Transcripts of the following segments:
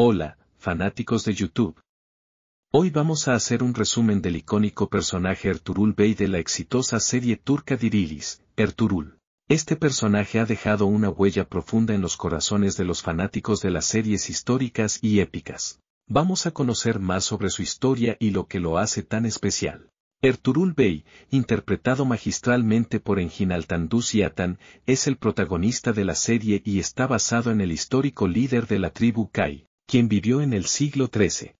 Hola, fanáticos de YouTube. Hoy vamos a hacer un resumen del icónico personaje Erturul Bey de la exitosa serie turca Dirilis, Erturul. Este personaje ha dejado una huella profunda en los corazones de los fanáticos de las series históricas y épicas. Vamos a conocer más sobre su historia y lo que lo hace tan especial. Erturul Bey, interpretado magistralmente por Enginal Tandus Yatan, es el protagonista de la serie y está basado en el histórico líder de la tribu Kai, quien vivió en el siglo XIII.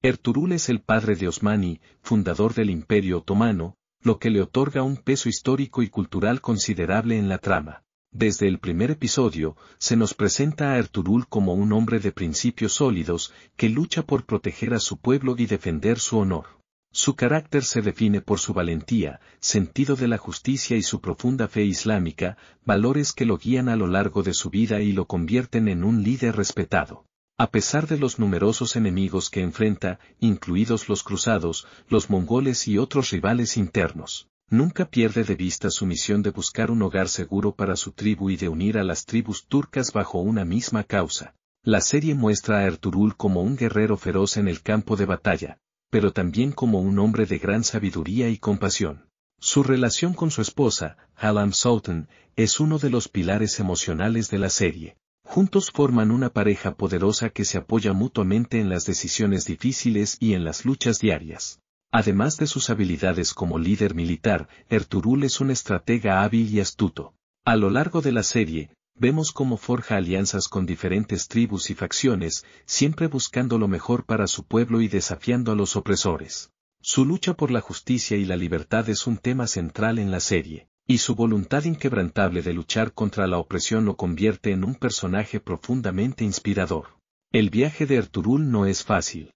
Erturul es el padre de Osmani, fundador del Imperio Otomano, lo que le otorga un peso histórico y cultural considerable en la trama. Desde el primer episodio, se nos presenta a Erturul como un hombre de principios sólidos que lucha por proteger a su pueblo y defender su honor. Su carácter se define por su valentía, sentido de la justicia y su profunda fe islámica, valores que lo guían a lo largo de su vida y lo convierten en un líder respetado. A pesar de los numerosos enemigos que enfrenta, incluidos los cruzados, los mongoles y otros rivales internos, nunca pierde de vista su misión de buscar un hogar seguro para su tribu y de unir a las tribus turcas bajo una misma causa. La serie muestra a Erturul como un guerrero feroz en el campo de batalla, pero también como un hombre de gran sabiduría y compasión. Su relación con su esposa, Halam Sultan, es uno de los pilares emocionales de la serie. Juntos forman una pareja poderosa que se apoya mutuamente en las decisiones difíciles y en las luchas diarias. Además de sus habilidades como líder militar, Erturul es un estratega hábil y astuto. A lo largo de la serie, vemos cómo forja alianzas con diferentes tribus y facciones, siempre buscando lo mejor para su pueblo y desafiando a los opresores. Su lucha por la justicia y la libertad es un tema central en la serie. Y su voluntad inquebrantable de luchar contra la opresión lo convierte en un personaje profundamente inspirador. El viaje de Erturul no es fácil.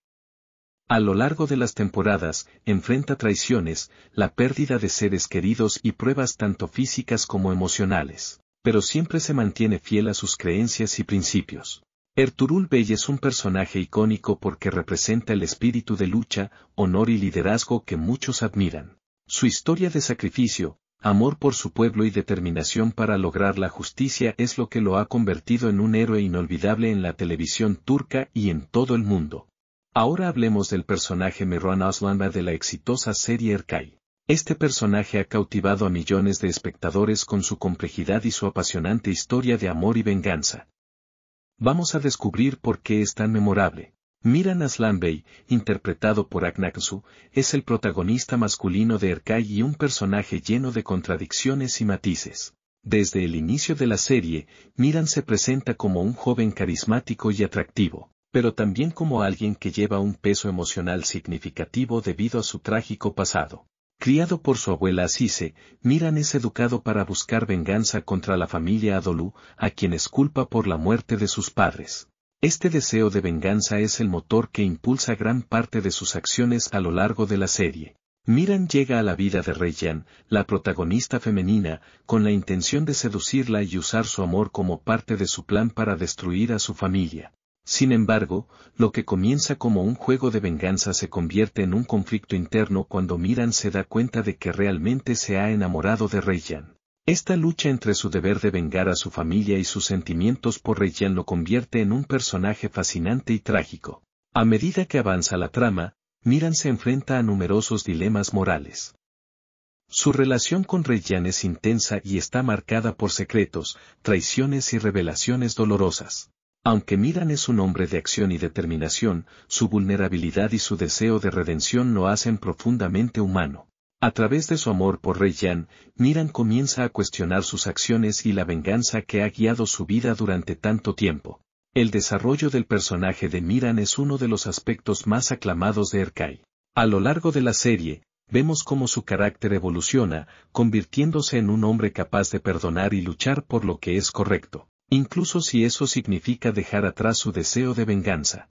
A lo largo de las temporadas, enfrenta traiciones, la pérdida de seres queridos y pruebas tanto físicas como emocionales, pero siempre se mantiene fiel a sus creencias y principios. Erturul Bey es un personaje icónico porque representa el espíritu de lucha, honor y liderazgo que muchos admiran. Su historia de sacrificio, amor por su pueblo y determinación para lograr la justicia es lo que lo ha convertido en un héroe inolvidable en la televisión turca y en todo el mundo. Ahora hablemos del personaje Merwan Aslanba de la exitosa serie Erkay. Este personaje ha cautivado a millones de espectadores con su complejidad y su apasionante historia de amor y venganza. Vamos a descubrir por qué es tan memorable. Miran Aslanbey, interpretado por Aknaksu, es el protagonista masculino de Erkai y un personaje lleno de contradicciones y matices. Desde el inicio de la serie, Miran se presenta como un joven carismático y atractivo, pero también como alguien que lleva un peso emocional significativo debido a su trágico pasado. Criado por su abuela Asise, Miran es educado para buscar venganza contra la familia Adolu, a quienes culpa por la muerte de sus padres. Este deseo de venganza es el motor que impulsa gran parte de sus acciones a lo largo de la serie. Miran llega a la vida de Reyan, la protagonista femenina, con la intención de seducirla y usar su amor como parte de su plan para destruir a su familia. Sin embargo, lo que comienza como un juego de venganza se convierte en un conflicto interno cuando Miran se da cuenta de que realmente se ha enamorado de Reyan. Esta lucha entre su deber de vengar a su familia y sus sentimientos por Reyyan lo convierte en un personaje fascinante y trágico. A medida que avanza la trama, Miran se enfrenta a numerosos dilemas morales. Su relación con Reyyan es intensa y está marcada por secretos, traiciones y revelaciones dolorosas. Aunque Miran es un hombre de acción y determinación, su vulnerabilidad y su deseo de redención lo hacen profundamente humano. A través de su amor por Rey Jan, Miran comienza a cuestionar sus acciones y la venganza que ha guiado su vida durante tanto tiempo. El desarrollo del personaje de Miran es uno de los aspectos más aclamados de Erkai. A lo largo de la serie, vemos cómo su carácter evoluciona, convirtiéndose en un hombre capaz de perdonar y luchar por lo que es correcto, incluso si eso significa dejar atrás su deseo de venganza.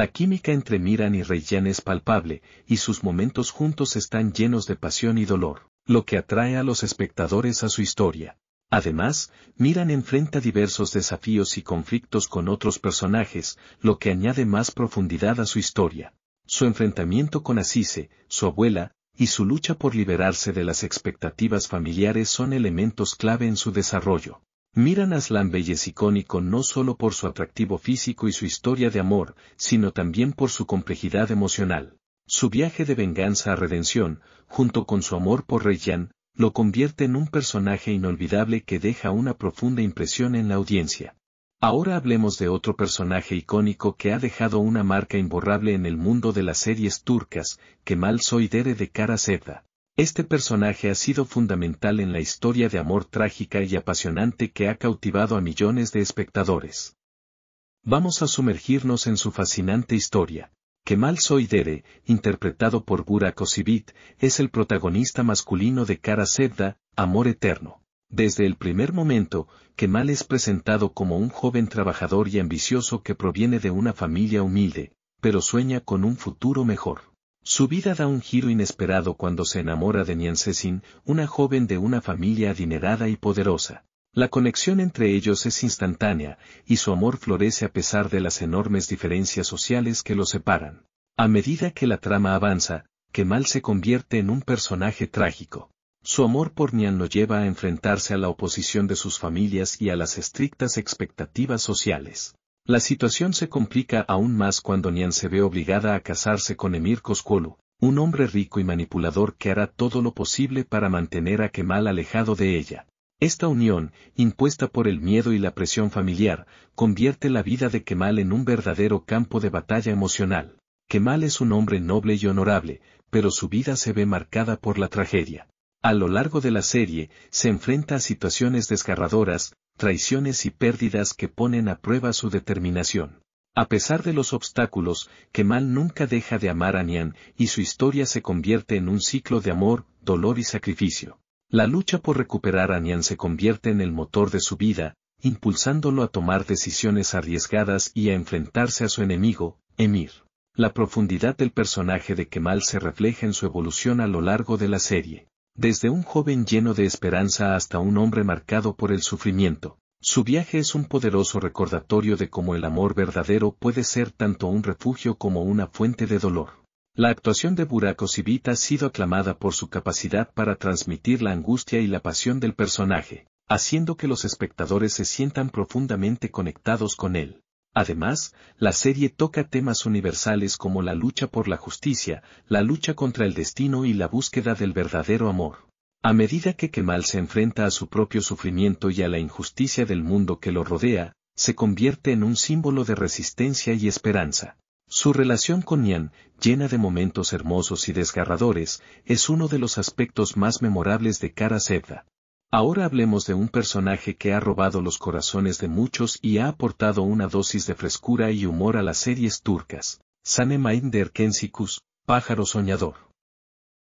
La química entre Miran y Reyyan es palpable, y sus momentos juntos están llenos de pasión y dolor, lo que atrae a los espectadores a su historia. Además, Miran enfrenta diversos desafíos y conflictos con otros personajes, lo que añade más profundidad a su historia. Su enfrentamiento con Asise, su abuela, y su lucha por liberarse de las expectativas familiares son elementos clave en su desarrollo. Miran Aslanbey es icónico no solo por su atractivo físico y su historia de amor, sino también por su complejidad emocional. Su viaje de venganza a redención, junto con su amor por Reyyan, lo convierte en un personaje inolvidable que deja una profunda impresión en la audiencia. Ahora hablemos de otro personaje icónico que ha dejado una marca imborrable en el mundo de las series turcas, Kemal Soydere de Kara Sevda. Este personaje ha sido fundamental en la historia de amor trágica y apasionante que ha cautivado a millones de espectadores. Vamos a sumergirnos en su fascinante historia. Kemal Soidere, interpretado por Burak Kosibit, es el protagonista masculino de Kara Sevda, Amor Eterno. Desde el primer momento, Kemal es presentado como un joven trabajador y ambicioso que proviene de una familia humilde, pero sueña con un futuro mejor. Su vida da un giro inesperado cuando se enamora de Niancesin, una joven de una familia adinerada y poderosa. La conexión entre ellos es instantánea, y su amor florece a pesar de las enormes diferencias sociales que los separan. A medida que la trama avanza, Kemal se convierte en un personaje trágico. Su amor por Nian lo lleva a enfrentarse a la oposición de sus familias y a las estrictas expectativas sociales. La situación se complica aún más cuando Nian se ve obligada a casarse con Emir Koskolu, un hombre rico y manipulador que hará todo lo posible para mantener a Kemal alejado de ella. Esta unión, impuesta por el miedo y la presión familiar, convierte la vida de Kemal en un verdadero campo de batalla emocional. Kemal es un hombre noble y honorable, pero su vida se ve marcada por la tragedia. A lo largo de la serie, se enfrenta a situaciones desgarradoras, traiciones y pérdidas que ponen a prueba su determinación. A pesar de los obstáculos, Kemal nunca deja de amar a Nian, y su historia se convierte en un ciclo de amor, dolor y sacrificio. La lucha por recuperar a Nian se convierte en el motor de su vida, impulsándolo a tomar decisiones arriesgadas y a enfrentarse a su enemigo, Emir. La profundidad del personaje de Kemal se refleja en su evolución a lo largo de la serie. Desde un joven lleno de esperanza hasta un hombre marcado por el sufrimiento, su viaje es un poderoso recordatorio de cómo el amor verdadero puede ser tanto un refugio como una fuente de dolor. La actuación de Buraco Civita ha sido aclamada por su capacidad para transmitir la angustia y la pasión del personaje, haciendo que los espectadores se sientan profundamente conectados con él. Además, la serie toca temas universales como la lucha por la justicia, la lucha contra el destino y la búsqueda del verdadero amor. A medida que Kemal se enfrenta a su propio sufrimiento y a la injusticia del mundo que lo rodea, se convierte en un símbolo de resistencia y esperanza. Su relación con Nian, llena de momentos hermosos y desgarradores, es uno de los aspectos más memorables de Cara Zebda. Ahora hablemos de un personaje que ha robado los corazones de muchos y ha aportado una dosis de frescura y humor a las series turcas, Sanemain de Erkensikus, Pájaro Soñador.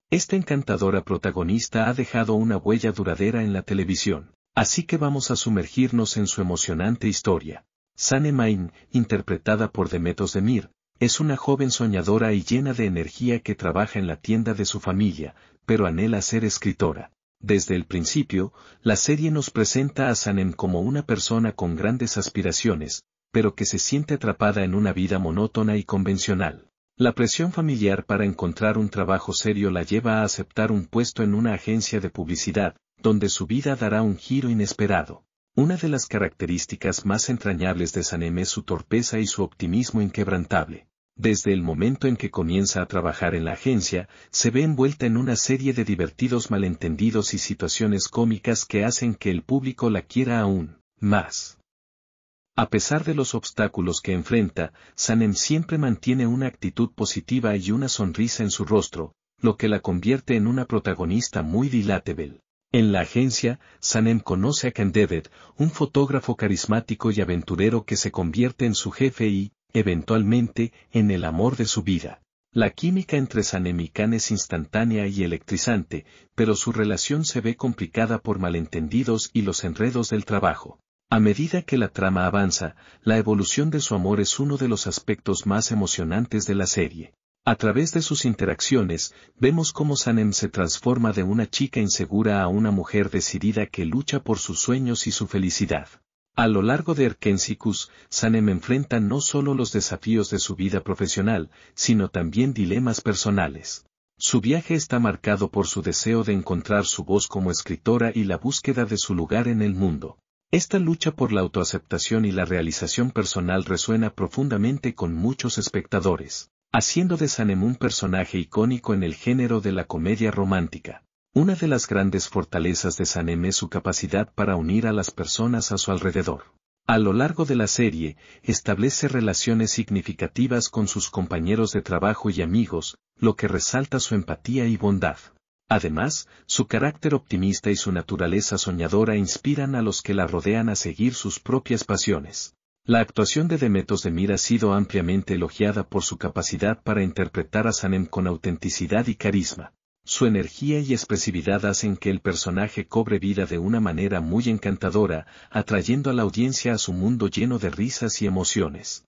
Esta encantadora protagonista ha dejado una huella duradera en la televisión, así que vamos a sumergirnos en su emocionante historia. Sanemain, interpretada por Demetos Demir, es una joven soñadora y llena de energía que trabaja en la tienda de su familia, pero anhela ser escritora. Desde el principio, la serie nos presenta a Sanem como una persona con grandes aspiraciones, pero que se siente atrapada en una vida monótona y convencional. La presión familiar para encontrar un trabajo serio la lleva a aceptar un puesto en una agencia de publicidad, donde su vida dará un giro inesperado. Una de las características más entrañables de Sanem es su torpeza y su optimismo inquebrantable desde el momento en que comienza a trabajar en la agencia, se ve envuelta en una serie de divertidos malentendidos y situaciones cómicas que hacen que el público la quiera aún más. A pesar de los obstáculos que enfrenta, Sanem siempre mantiene una actitud positiva y una sonrisa en su rostro, lo que la convierte en una protagonista muy dilatable. En la agencia, Sanem conoce a Candéved, un fotógrafo carismático y aventurero que se convierte en su jefe y, eventualmente, en el amor de su vida. La química entre Sanem y Khan es instantánea y electrizante, pero su relación se ve complicada por malentendidos y los enredos del trabajo. A medida que la trama avanza, la evolución de su amor es uno de los aspectos más emocionantes de la serie. A través de sus interacciones, vemos cómo Sanem se transforma de una chica insegura a una mujer decidida que lucha por sus sueños y su felicidad. A lo largo de Erkensicus, Sanem enfrenta no solo los desafíos de su vida profesional, sino también dilemas personales. Su viaje está marcado por su deseo de encontrar su voz como escritora y la búsqueda de su lugar en el mundo. Esta lucha por la autoaceptación y la realización personal resuena profundamente con muchos espectadores, haciendo de Sanem un personaje icónico en el género de la comedia romántica. Una de las grandes fortalezas de Sanem es su capacidad para unir a las personas a su alrededor. A lo largo de la serie, establece relaciones significativas con sus compañeros de trabajo y amigos, lo que resalta su empatía y bondad. Además, su carácter optimista y su naturaleza soñadora inspiran a los que la rodean a seguir sus propias pasiones. La actuación de Demetos de Mir ha sido ampliamente elogiada por su capacidad para interpretar a Sanem con autenticidad y carisma. Su energía y expresividad hacen que el personaje cobre vida de una manera muy encantadora, atrayendo a la audiencia a su mundo lleno de risas y emociones.